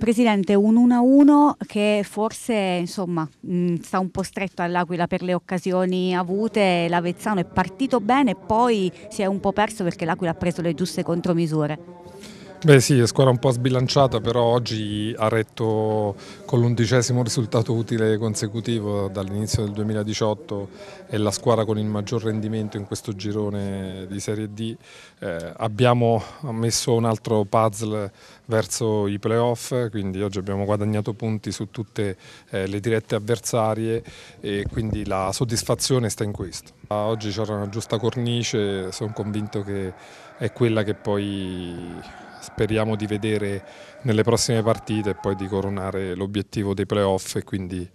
Presidente, un 1-1 che forse insomma, mh, mm, sta un po' stretto all'Aquila per le occasioni avute, l'Avezzano è partito bene e poi si è un po' perso perché l'Aquila ha preso le giuste contromisure. Beh sì, è squadra un po' sbilanciata, però oggi ha retto con l'undicesimo risultato utile consecutivo dall'inizio del 2018 è la squadra con il maggior rendimento in questo girone di Serie D. Eh, abbiamo messo un altro puzzle verso i playoff, quindi oggi abbiamo guadagnato punti su tutte eh, le dirette avversarie e quindi la soddisfazione sta in questo. Oggi c'era una giusta cornice, sono convinto che è quella che poi speriamo di vedere nelle prossime partite e poi di coronare l'obiettivo dei playoff e quindi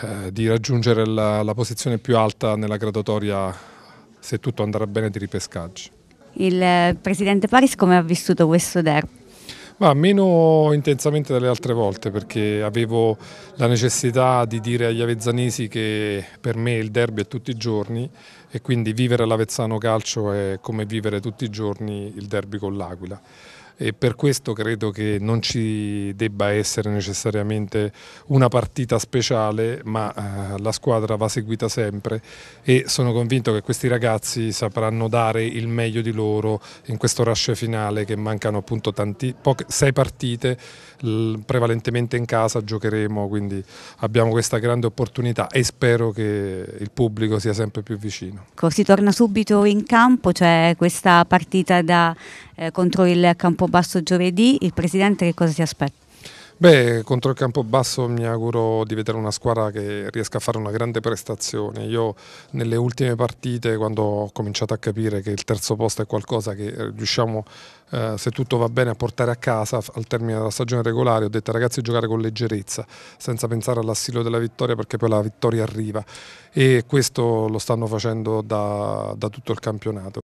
eh, di raggiungere la, la posizione più alta nella graduatoria se tutto andrà bene di ripescaggio. Il eh, presidente Paris come ha vissuto questo derby? Ma meno intensamente delle altre volte perché avevo la necessità di dire agli avezzanesi che per me il derby è tutti i giorni e quindi vivere l'Avezzano Calcio è come vivere tutti i giorni il derby con l'Aquila e per questo credo che non ci debba essere necessariamente una partita speciale, ma eh, la squadra va seguita sempre e sono convinto che questi ragazzi sapranno dare il meglio di loro in questo rush finale che mancano appunto tanti, poche, sei partite prevalentemente in casa giocheremo, quindi abbiamo questa grande opportunità e spero che il pubblico sia sempre più vicino. Si torna subito in campo, c'è cioè questa partita da eh, contro il Campobasso giovedì, il Presidente che cosa si aspetta? Beh, contro il Campobasso mi auguro di vedere una squadra che riesca a fare una grande prestazione. Io nelle ultime partite, quando ho cominciato a capire che il terzo posto è qualcosa che eh, riusciamo, eh, se tutto va bene, a portare a casa al termine della stagione regolare, ho detto ragazzi giocare con leggerezza, senza pensare all'assilo della vittoria perché poi la vittoria arriva. E questo lo stanno facendo da, da tutto il campionato.